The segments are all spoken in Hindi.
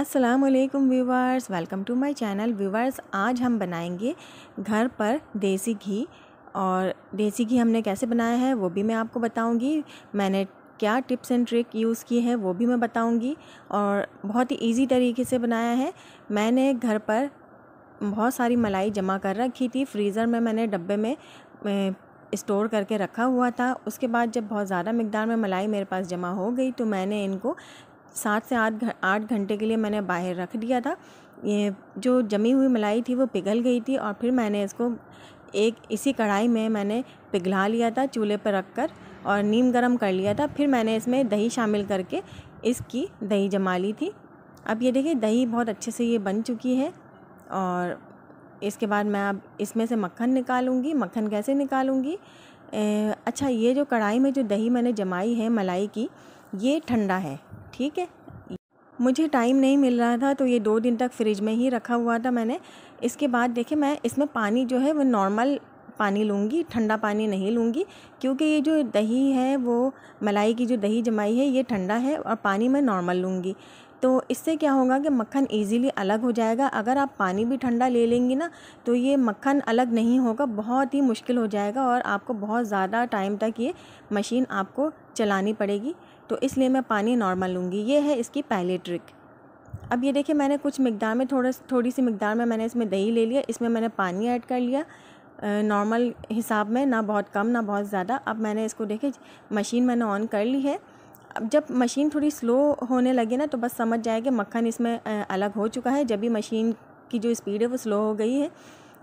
अस्सलाम वालेकुम viewers welcome to my channel viewers आज हम बनाएंगे घर पर देसी घी और देसी घी हमने कैसे बनाया है वो भी मैं आपको बताऊंगी मैंने क्या टिप्स एंड ट्रिक यूज़ की है वो भी मैं बताऊंगी और बहुत ही इजी तरीके से बनाया है मैंने घर पर बहुत सारी मलाई जमा कर रखी थी फ्रीज़र में मैंने डब्बे में स्टोर करके रखा हुआ था उसके बाद जब बहुत ज़्यादा मकदार में मलाई मेरे पास जमा हो गई तो मैंने इनको सात से आठ आठ घंटे के लिए मैंने बाहर रख दिया था ये जो जमी हुई मलाई थी वो पिघल गई थी और फिर मैंने इसको एक इसी कढ़ाई में मैंने पिघला लिया था चूल्हे पर रख कर और नीम गरम कर लिया था फिर मैंने इसमें दही शामिल करके इसकी दही जमा ली थी अब ये देखिए दही बहुत अच्छे से ये बन चुकी है और इसके बाद मैं अब इसमें से मक्खन निकालूंगी मक्खन कैसे निकालूंगी अच्छा ये जो कढ़ाई में जो दही मैंने जमाई है मलाई की ये ठंडा है ठीक है मुझे टाइम नहीं मिल रहा था तो ये दो दिन तक फ्रिज में ही रखा हुआ था मैंने इसके बाद देखे मैं इसमें पानी जो है वो नॉर्मल पानी लूँगी ठंडा पानी नहीं लूँगी क्योंकि ये जो दही है वो मलाई की जो दही जमाई है ये ठंडा है और पानी मैं नॉर्मल लूँगी तो इससे क्या होगा कि मक्खन ईज़िली अलग हो जाएगा अगर आप पानी भी ठंडा ले लेंगी ना तो ये मक्खन अलग नहीं होगा बहुत ही मुश्किल हो जाएगा और आपको बहुत ज़्यादा टाइम तक ये मशीन आपको चलानी पड़ेगी तो इसलिए मैं पानी नॉर्मल लूँगी ये है इसकी पहली ट्रिक अब ये देखिए मैंने कुछ मकदार में थोड़ा थोड़ी सी मकदार में मैंने इसमें दही ले लिया इसमें मैंने पानी ऐड कर लिया नॉर्मल हिसाब में ना बहुत कम ना बहुत ज़्यादा अब मैंने इसको देखे मशीन मैंने ऑन कर ली है अब जब मशीन थोड़ी स्लो होने लगे ना तो बस समझ जाए कि मक्खन इसमें अलग हो चुका है जब भी मशीन की जो स्पीड है वो स्लो हो गई है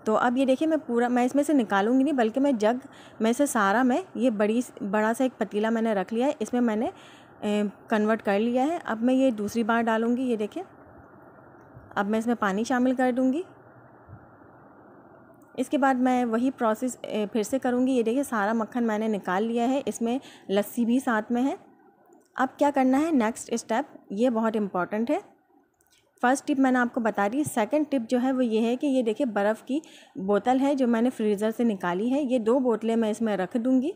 तो अब ये देखिए मैं पूरा मैं इसमें से निकालूंगी नहीं बल्कि मैं जग में से सारा मैं ये बड़ी बड़ा सा एक पतीला मैंने रख लिया है इसमें मैंने कन्वर्ट कर लिया है अब मैं ये दूसरी बार डालूँगी ये देखिए अब मैं इसमें पानी शामिल कर दूँगी इसके बाद मैं वही प्रोसेस फिर से करूँगी ये देखिए सारा मक्खन मैंने निकाल लिया है इसमें लस्सी भी साथ में है अब क्या करना है नेक्स्ट स्टेप ये बहुत इम्पॉर्टेंट है फर्स्ट टिप मैंने आपको बता दी सेकंड टिप जो है वो ये है कि ये देखिए बर्फ़ की बोतल है जो मैंने फ्रीज़र से निकाली है ये दो बोतलें मैं इसमें रख दूँगी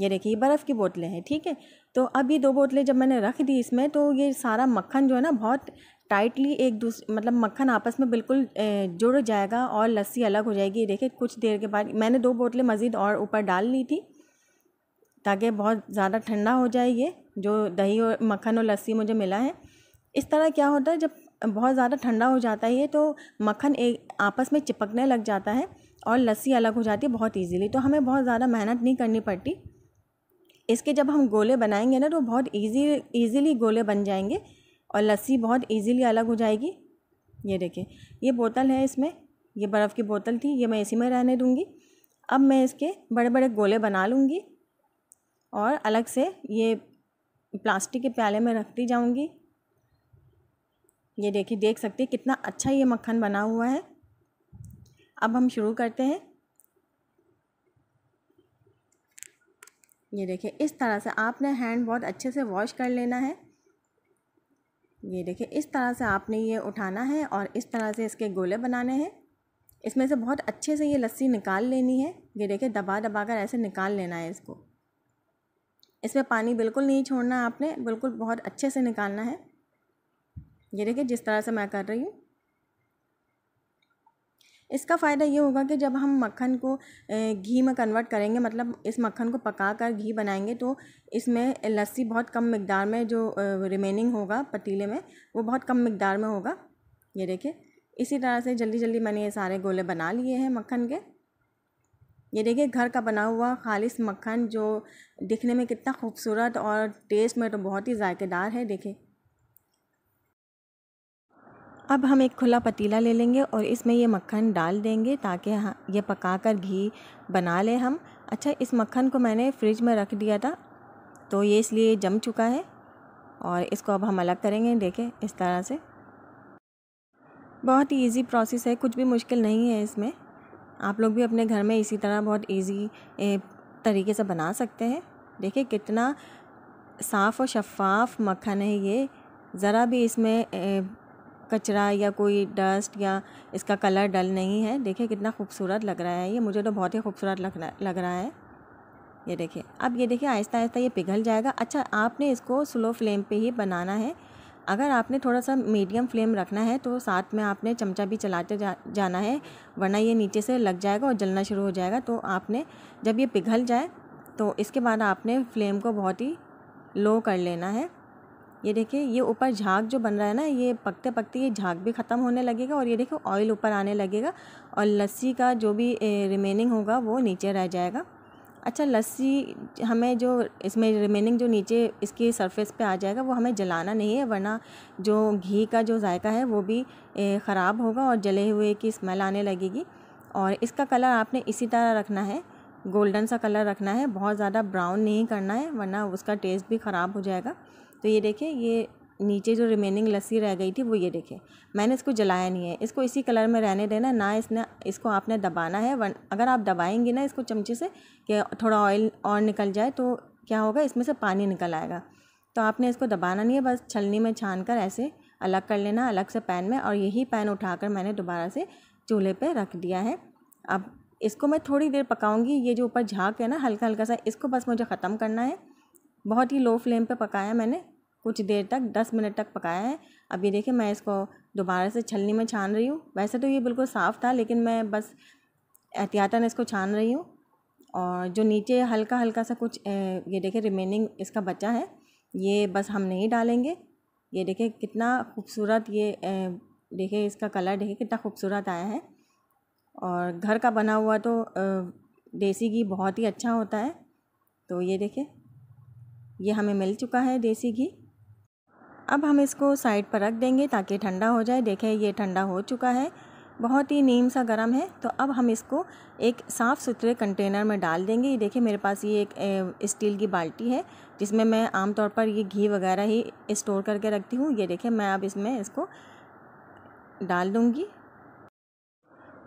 ये देखिए ये बर्फ़ की बोतलें हैं ठीक है तो अब ये दो बोतलें जब मैंने रख दी इसमें तो ये सारा मक्खन जो है ना बहुत टाइटली एक दूसरे मतलब मक्खन आपस में बिल्कुल जुड़ जाएगा और लस्सी अलग हो जाएगी ये देखिए कुछ देर के बाद मैंने दो बोतलें मज़ीद और ऊपर डाल ली थी ताकि बहुत ज़्यादा ठंडा हो जाए ये जो दही और मक्खन और लस्सी मुझे मिला है इस तरह क्या होता है जब बहुत ज़्यादा ठंडा हो जाता है ये तो मक्खन एक आपस में चिपकने लग जाता है और लस्सी अलग हो जाती है बहुत इजीली तो हमें बहुत ज़्यादा मेहनत नहीं करनी पड़ती इसके जब हम गोले बनाएंगे ना तो बहुत इजी इजीली गोले बन जाएंगे और लस्सी बहुत इजीली अलग हो जाएगी ये देखिए ये बोतल है इसमें ये बर्फ़ की बोतल थी ये मैं इसी में रहने दूँगी अब मैं इसके बड़े बड़े गोले बना लूँगी और अलग से ये प्लास्टिक के प्याले में रखती जाऊंगी ये देखिए देख सकते हैं कितना अच्छा ये मक्खन बना हुआ है अब हम शुरू करते हैं ये देखिए इस तरह से आपने हैंड बहुत अच्छे से वॉश कर लेना है ये देखिए इस तरह से आपने ये उठाना है और इस तरह से इसके गोले बनाने हैं इसमें से बहुत अच्छे से ये लस्सी निकाल लेनी है ये देखिए दबा दबा कर ऐसे निकाल लेना है इसको इसमें पानी बिल्कुल नहीं छोड़ना आपने बिल्कुल बहुत अच्छे से निकालना है ये देखिए जिस तरह से मैं कर रही हूँ इसका फ़ायदा ये होगा कि जब हम मक्खन को घी में कन्वर्ट करेंगे मतलब इस मक्खन को पका कर घी बनाएंगे तो इसमें लस्सी बहुत कम मकदार में जो रिमेनिंग होगा पतीले में वो बहुत कम मकदार में होगा ये देखिए इसी तरह से जल्दी जल्दी मैंने ये सारे गोले बना लिए हैं मक्खन के ये देखिए घर का बना हुआ खालिश मक्खन जो दिखने में कितना खूबसूरत और टेस्ट में तो बहुत ही जायकेदार है देखिए अब हम एक खुला पतीला ले लेंगे और इसमें ये मक्खन डाल देंगे ताकि ये पका कर घी बना लें हम अच्छा इस मक्खन को मैंने फ्रिज में रख दिया था तो ये इसलिए जम चुका है और इसको अब हम अलग करेंगे देखें इस तरह से बहुत ही ईजी प्रोसेस है कुछ भी मुश्किल नहीं है इसमें आप लोग भी अपने घर में इसी तरह बहुत ईजी तरीके से बना सकते हैं देखिए कितना साफ़ और शफाफ मक्खन है ये ज़रा भी इसमें कचरा या कोई डस्ट या इसका कलर डल नहीं है देखिए कितना खूबसूरत लग रहा है ये मुझे तो बहुत ही खूबसूरत लग रहा लग रहा है ये देखिए अब ये देखिए आहिस्ता आहिस्ता ये पिघल जाएगा अच्छा आपने इसको स्लो फ्लेम पे ही बनाना है अगर आपने थोड़ा सा मीडियम फ्लेम रखना है तो साथ में आपने चमचा भी चलाते जा जाना है वरना ये नीचे से लग जाएगा और जलना शुरू हो जाएगा तो आपने जब ये पिघल जाए तो इसके बाद आपने फ्लेम को बहुत ही लो कर लेना है ये देखिए ये ऊपर झाग जो बन रहा है ना ये पकते पकते ये झाग भी ख़त्म होने लगेगा और ये देखिए ऑयल ऊपर आने लगेगा और लस्सी का जो भी रिमेनिंग होगा वो नीचे रह जाएगा अच्छा लस्सी हमें जो इसमें रिमेनिंग जो नीचे इसकी सरफेस पे आ जाएगा वो हमें जलाना नहीं है वरना जो घी का जो जायका है वो भी ख़राब होगा और जले हुए की स्मेल आने लगेगी और इसका कलर आपने इसी तरह रखना है गोल्डन सा कलर रखना है बहुत ज़्यादा ब्राउन नहीं करना है वरना उसका टेस्ट भी ख़राब हो जाएगा तो ये देखिए ये नीचे जो रिमेनिंग लस्सी रह गई थी वो ये देखें मैंने इसको जलाया नहीं है इसको इसी कलर में रहने देना ना इसने इसको आपने दबाना है वन अगर आप दबाएंगे ना इसको चमचे से कि थोड़ा ऑयल और निकल जाए तो क्या होगा इसमें से पानी निकल आएगा तो आपने इसको दबाना नहीं है बस छलनी में छान कर ऐसे अलग कर लेना अलग से पैन में और यही पैन उठाकर मैंने दोबारा से चूल्हे पर रख दिया है अब इसको मैं थोड़ी देर पकाऊंगी ये जो ऊपर झाँक है ना हल्का हल्का सा इसको बस मुझे ख़त्म करना है बहुत ही लो फ्लेम पे पकाया मैंने कुछ देर तक दस मिनट तक पकाया है अब ये देखें मैं इसको दोबारा से छलनी में छान रही हूँ वैसे तो ये बिल्कुल साफ़ था लेकिन मैं बस एहतियातन इसको छान रही हूँ और जो नीचे हल्का हल्का सा कुछ ये देखें रिमेनिंग इसका बचा है ये बस हम नहीं डालेंगे ये देखें कितना खूबसूरत ये देखें इसका कलर देखें कितना खूबसूरत आया है और घर का बना हुआ तो देसी घी बहुत ही अच्छा होता है तो ये देखें ये हमें मिल चुका है देसी घी अब हम इसको साइड पर रख देंगे ताकि ठंडा हो जाए देखें ये ठंडा हो चुका है बहुत ही नीम सा गर्म है तो अब हम इसको एक साफ़ सुथरे कंटेनर में डाल देंगे ये देखिए मेरे पास ये एक स्टील की बाल्टी है जिसमें मैं आमतौर पर ये घी वगैरह ही स्टोर करके रखती हूँ ये देखिए मैं अब इसमें इसको डाल दूँगी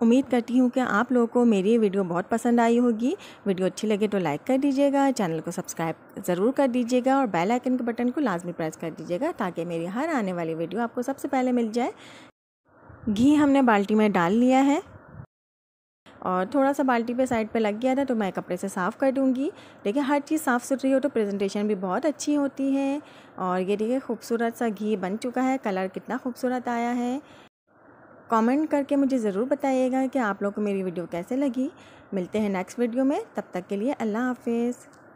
उम्मीद करती हूँ कि आप लोगों को मेरी वीडियो बहुत पसंद आई होगी वीडियो अच्छी लगे तो लाइक कर दीजिएगा चैनल को सब्सक्राइब ज़रूर कर दीजिएगा और बेल आइकन के बटन को लाजमी प्रेस कर दीजिएगा ताकि मेरी हर आने वाली वीडियो आपको सबसे पहले मिल जाए घी हमने बाल्टी में डाल लिया है और थोड़ा सा बाल्टी पे साइड पे लग गया था तो मैं कपड़े से साफ़ कर दूँगी देखिए हर चीज़ साफ़ सुथरी हो तो प्रेजेंटेशन भी बहुत अच्छी होती है और ये देखिए खूबसूरत सा घी बन चुका है कलर कितना खूबसूरत आया है कमेंट करके मुझे ज़रूर बताइएगा कि आप लोग को मेरी वीडियो कैसे लगी मिलते हैं नेक्स्ट वीडियो में तब तक के लिए अल्लाह हाफिज़